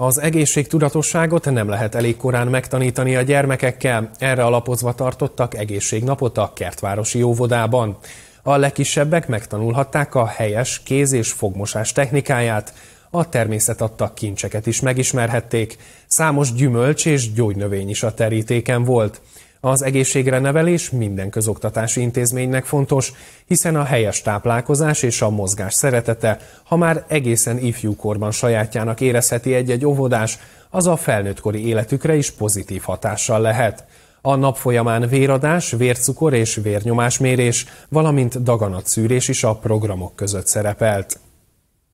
Az egészségtudatosságot nem lehet elég korán megtanítani a gyermekekkel, erre alapozva tartottak egészségnapot a kertvárosi óvodában. A legkisebbek megtanulhatták a helyes kéz- és fogmosás technikáját, a természet adta kincseket is megismerhették, számos gyümölcs és gyógynövény is a terítéken volt. Az egészségre nevelés minden közoktatási intézménynek fontos, hiszen a helyes táplálkozás és a mozgás szeretete, ha már egészen ifjúkorban sajátjának érezheti egy-egy óvodás, az a felnőttkori életükre is pozitív hatással lehet. A nap folyamán véradás, vércukor és vérnyomásmérés, valamint szűrés is a programok között szerepelt.